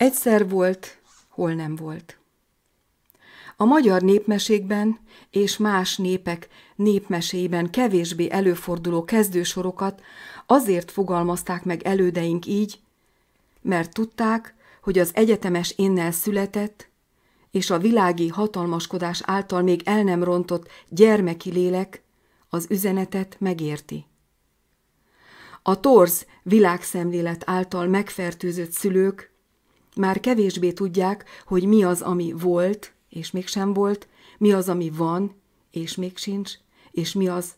Egyszer volt, hol nem volt. A magyar népmesékben és más népek népmeséiben kevésbé előforduló kezdősorokat azért fogalmazták meg elődeink így, mert tudták, hogy az egyetemes énnel született, és a világi hatalmaskodás által még el nem rontott gyermeki lélek az üzenetet megérti. A torz világszemlélet által megfertőzött szülők már kevésbé tudják, hogy mi az, ami volt, és mégsem volt, mi az, ami van, és még sincs, és mi az,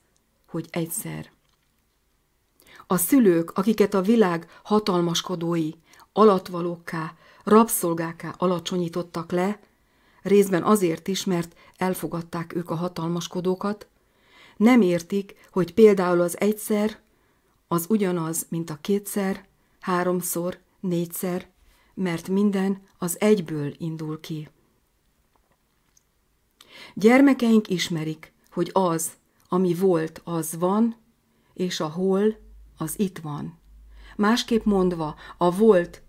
hogy egyszer. A szülők, akiket a világ hatalmaskodói, alatvalókká, rabszolgáká alacsonyítottak le, részben azért is, mert elfogadták ők a hatalmaskodókat, nem értik, hogy például az egyszer, az ugyanaz, mint a kétszer, háromszor, négyszer, mert minden az egyből indul ki. Gyermekeink ismerik, hogy az, ami volt, az van, és a hol, az itt van. Másképp mondva, a volt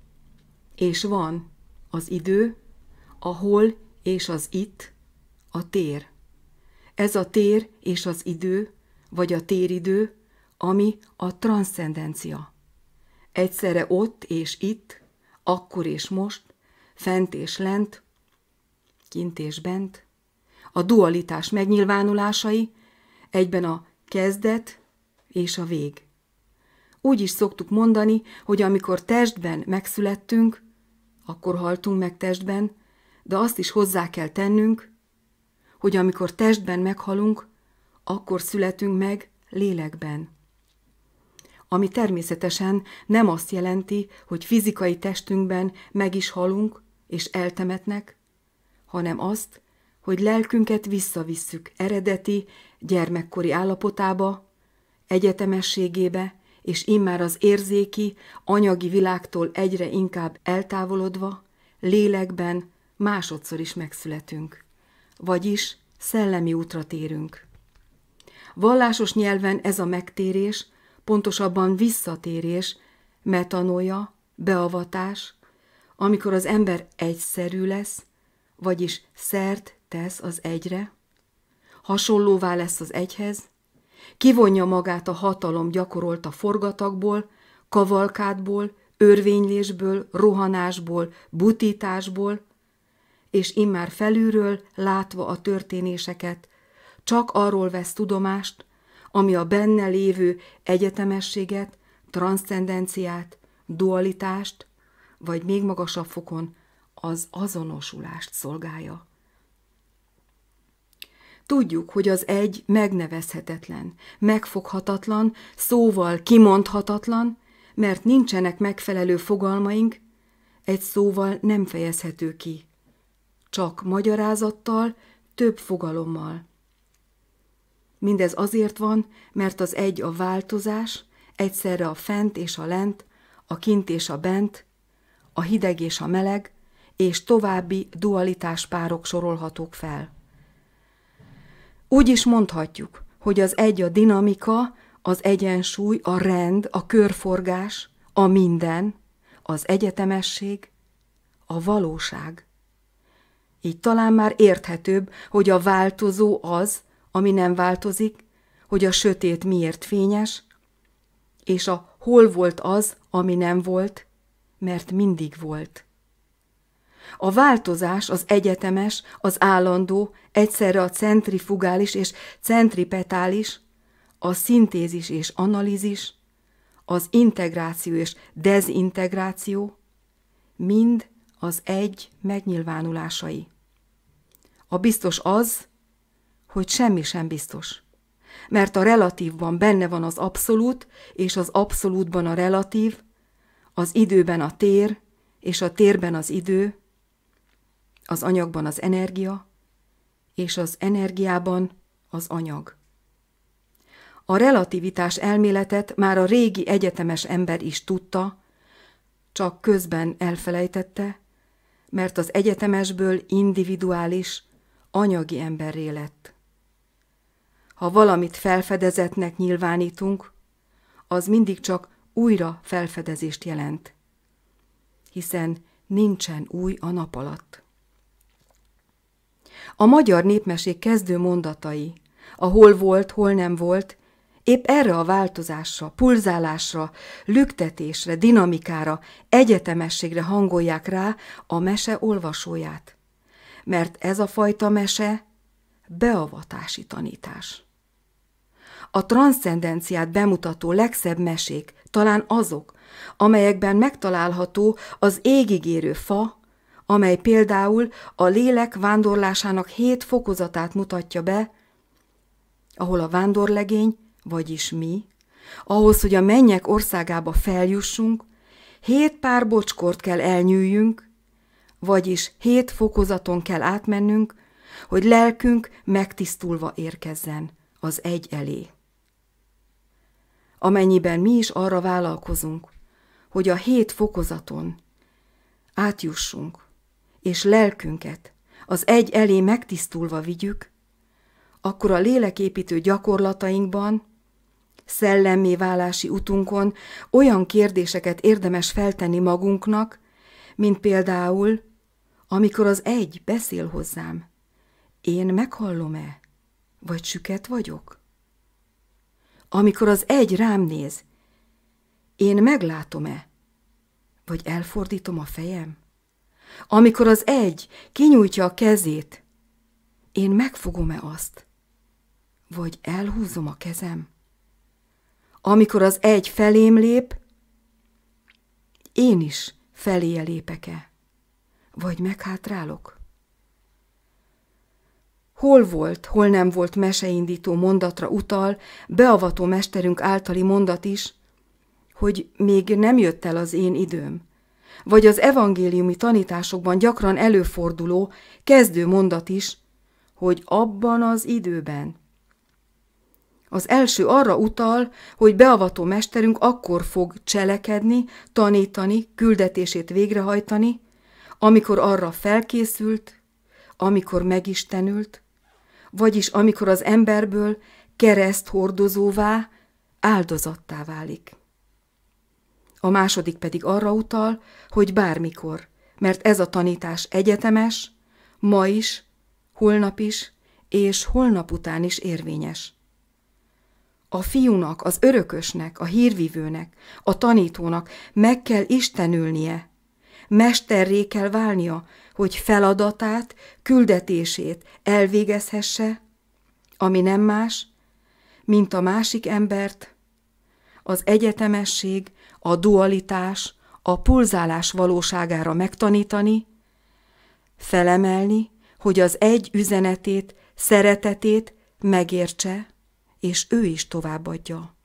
és van az idő, a hol és az itt a tér. Ez a tér és az idő, vagy a téridő, ami a transzcendencia. Egyszerre ott és itt, akkor és most, fent és lent, kint és bent, a dualitás megnyilvánulásai, egyben a kezdet és a vég. Úgy is szoktuk mondani, hogy amikor testben megszülettünk, akkor haltunk meg testben, de azt is hozzá kell tennünk, hogy amikor testben meghalunk, akkor születünk meg lélekben ami természetesen nem azt jelenti, hogy fizikai testünkben meg is halunk és eltemetnek, hanem azt, hogy lelkünket visszavisszük eredeti, gyermekkori állapotába, egyetemességébe, és immár az érzéki, anyagi világtól egyre inkább eltávolodva, lélekben másodszor is megszületünk, vagyis szellemi útra térünk. Vallásos nyelven ez a megtérés pontosabban visszatérés, metanoja, beavatás, amikor az ember egyszerű lesz, vagyis szert tesz az egyre, hasonlóvá lesz az egyhez, kivonja magát a hatalom gyakorolta forgatakból, kavalkádból, örvénylésből, rohanásból, butításból, és immár felülről látva a történéseket, csak arról vesz tudomást, ami a benne lévő egyetemességet, transzcendenciát, dualitást, vagy még magasabb fokon az azonosulást szolgálja. Tudjuk, hogy az egy megnevezhetetlen, megfoghatatlan, szóval kimondhatatlan, mert nincsenek megfelelő fogalmaink, egy szóval nem fejezhető ki. Csak magyarázattal, több fogalommal – Mindez azért van, mert az egy a változás, egyszerre a fent és a lent, a kint és a bent, a hideg és a meleg, és további dualitás párok sorolhatók fel. Úgy is mondhatjuk, hogy az egy a dinamika, az egyensúly, a rend, a körforgás, a minden, az egyetemesség, a valóság. Így talán már érthetőbb, hogy a változó az, ami nem változik, hogy a sötét miért fényes, és a hol volt az, ami nem volt, mert mindig volt. A változás az egyetemes, az állandó, egyszerre a centrifugális és centripetális, a szintézis és analízis, az integráció és dezintegráció, mind az egy megnyilvánulásai. A biztos az, hogy semmi sem biztos. Mert a relatívban benne van az abszolút, és az abszolútban a relatív, az időben a tér, és a térben az idő, az anyagban az energia, és az energiában az anyag. A relativitás elméletet már a régi egyetemes ember is tudta, csak közben elfelejtette, mert az egyetemesből individuális, anyagi emberré lett. Ha valamit felfedezetnek nyilvánítunk, az mindig csak újra felfedezést jelent, hiszen nincsen új a nap alatt. A magyar népmesék kezdő mondatai, a hol volt, hol nem volt, épp erre a változásra, pulzálásra, lüktetésre, dinamikára, egyetemességre hangolják rá a mese olvasóját. Mert ez a fajta mese beavatási tanítás. A transzcendenciát bemutató legszebb mesék talán azok, amelyekben megtalálható az égigérő fa, amely például a lélek vándorlásának hét fokozatát mutatja be, ahol a vándorlegény, vagyis mi, ahhoz, hogy a mennyek országába feljussunk, hét pár bocskort kell elnyűjünk, vagyis hét fokozaton kell átmennünk, hogy lelkünk megtisztulva érkezzen az egy elé amennyiben mi is arra vállalkozunk, hogy a hét fokozaton átjussunk, és lelkünket az egy elé megtisztulva vigyük, akkor a léleképítő gyakorlatainkban, szellemmé válási utunkon olyan kérdéseket érdemes feltenni magunknak, mint például, amikor az egy beszél hozzám, én meghallom-e, vagy süket vagyok? amikor az egy rám néz, én meglátom-e, vagy elfordítom a fejem? Amikor az egy kinyújtja a kezét, én megfogom-e azt, vagy elhúzom a kezem? Amikor az egy felém lép, én is feléje lépek-e, vagy meghátrálok? hol volt, hol nem volt meseindító mondatra utal, beavató mesterünk általi mondat is, hogy még nem jött el az én időm. Vagy az evangéliumi tanításokban gyakran előforduló, kezdő mondat is, hogy abban az időben. Az első arra utal, hogy beavató mesterünk akkor fog cselekedni, tanítani, küldetését végrehajtani, amikor arra felkészült, amikor megistenült, vagyis amikor az emberből kereszt hordozóvá, áldozattá válik. A második pedig arra utal, hogy bármikor, mert ez a tanítás egyetemes, ma is, holnap is és holnap után is érvényes. A fiúnak, az örökösnek, a hírvívőnek, a tanítónak meg kell istenülnie, mesterré kell válnia, hogy feladatát, küldetését elvégezhesse, ami nem más, mint a másik embert, az egyetemesség, a dualitás, a pulzálás valóságára megtanítani, felemelni, hogy az egy üzenetét, szeretetét megértse, és ő is továbbadja.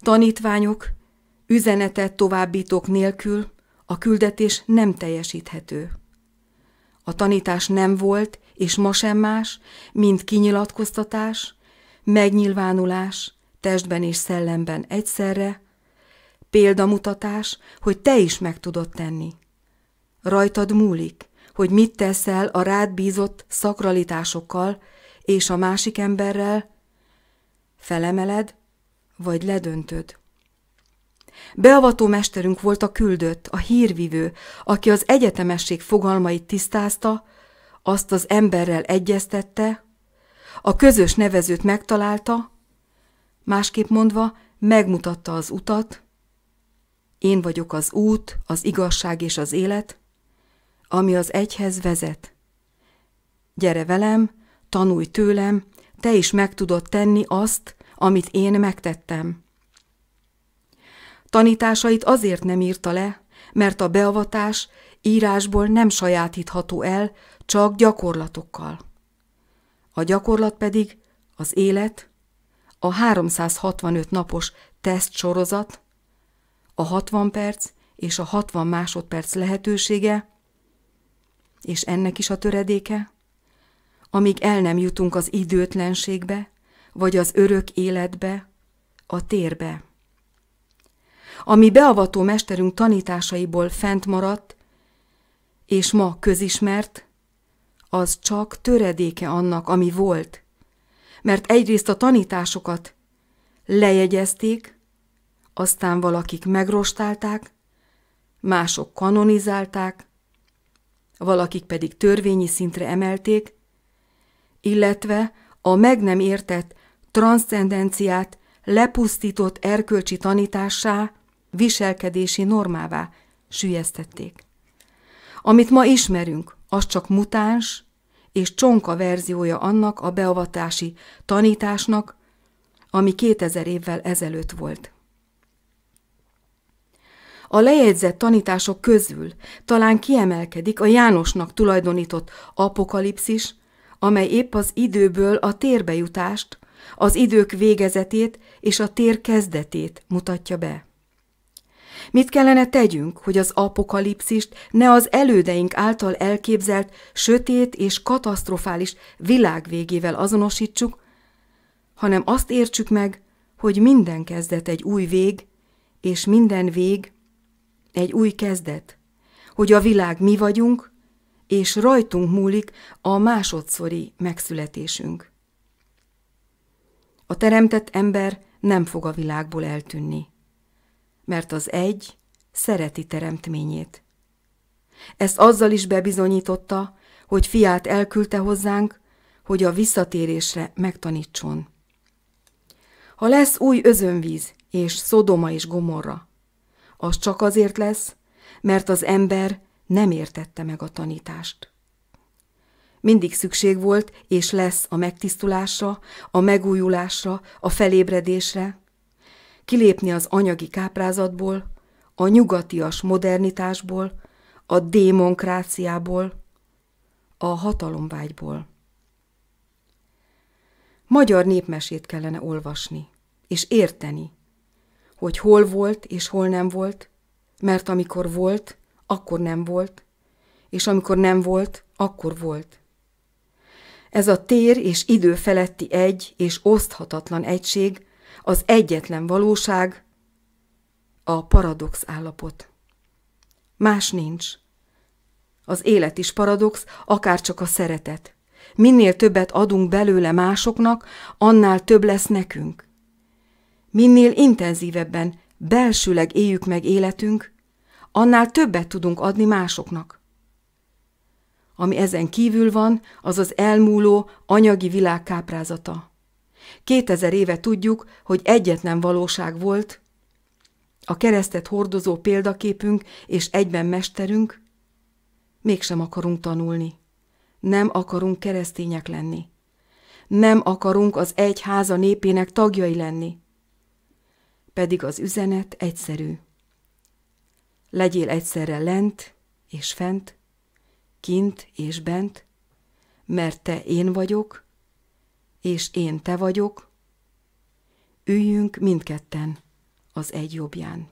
Tanítványok, üzenetet továbbítok nélkül a küldetés nem teljesíthető. A tanítás nem volt, és ma sem más, mint kinyilatkoztatás, megnyilvánulás, testben és szellemben egyszerre, példamutatás, hogy te is meg tudod tenni. Rajtad múlik, hogy mit teszel a rád bízott szakralitásokkal és a másik emberrel, felemeled vagy ledöntöd. Beavató mesterünk volt a küldött, a hírvivő, aki az egyetemesség fogalmait tisztázta, azt az emberrel egyeztette, a közös nevezőt megtalálta, másképp mondva megmutatta az utat, én vagyok az út, az igazság és az élet, ami az egyhez vezet. Gyere velem, tanulj tőlem, te is meg tudod tenni azt, amit én megtettem. Tanításait azért nem írta le, mert a beavatás írásból nem sajátítható el, csak gyakorlatokkal. A gyakorlat pedig az élet, a 365 napos teszt sorozat, a 60 perc és a 60 másodperc lehetősége, és ennek is a töredéke, amíg el nem jutunk az időtlenségbe, vagy az örök életbe, a térbe ami beavató mesterünk tanításaiból fent maradt, és ma közismert, az csak töredéke annak, ami volt. Mert egyrészt a tanításokat lejegyezték, aztán valakik megrostálták, mások kanonizálták, valakik pedig törvényi szintre emelték, illetve a meg nem értett transzcendenciát lepusztított erkölcsi tanítássá, viselkedési normává sülyeztették. Amit ma ismerünk, az csak mutáns és csonka verziója annak a beavatási tanításnak, ami 2000 évvel ezelőtt volt. A lejegyzett tanítások közül talán kiemelkedik a Jánosnak tulajdonított apokalipszis, amely épp az időből a térbe jutást, az idők végezetét és a tér kezdetét mutatja be. Mit kellene tegyünk, hogy az apokalipszist ne az elődeink által elképzelt, sötét és katasztrofális világ végével azonosítsuk, hanem azt értsük meg, hogy minden kezdet egy új vég, és minden vég egy új kezdet, hogy a világ mi vagyunk, és rajtunk múlik a másodszori megszületésünk. A teremtett ember nem fog a világból eltűnni mert az egy szereti teremtményét. Ezt azzal is bebizonyította, hogy fiát elküldte hozzánk, hogy a visszatérésre megtanítson. Ha lesz új özönvíz és szodoma és gomorra, az csak azért lesz, mert az ember nem értette meg a tanítást. Mindig szükség volt és lesz a megtisztulásra, a megújulásra, a felébredésre, kilépni az anyagi káprázatból, a nyugatias modernitásból, a démonkráciából, a hatalomvágyból. Magyar népmesét kellene olvasni, és érteni, hogy hol volt és hol nem volt, mert amikor volt, akkor nem volt, és amikor nem volt, akkor volt. Ez a tér és idő feletti egy és oszthatatlan egység az egyetlen valóság a paradox állapot. Más nincs. Az élet is paradox, akár csak a szeretet. Minél többet adunk belőle másoknak, annál több lesz nekünk. Minél intenzívebben, belsőleg éljük meg életünk, annál többet tudunk adni másoknak. Ami ezen kívül van, az az elmúló anyagi világ káprázata. Kétezer éve tudjuk, hogy egyetlen valóság volt, a keresztet hordozó példaképünk és egyben mesterünk, mégsem akarunk tanulni. Nem akarunk keresztények lenni. Nem akarunk az egy háza népének tagjai lenni. Pedig az üzenet egyszerű. Legyél egyszerre lent és fent, kint és bent, mert te én vagyok, és én te vagyok, üljünk mindketten az egy jobbján.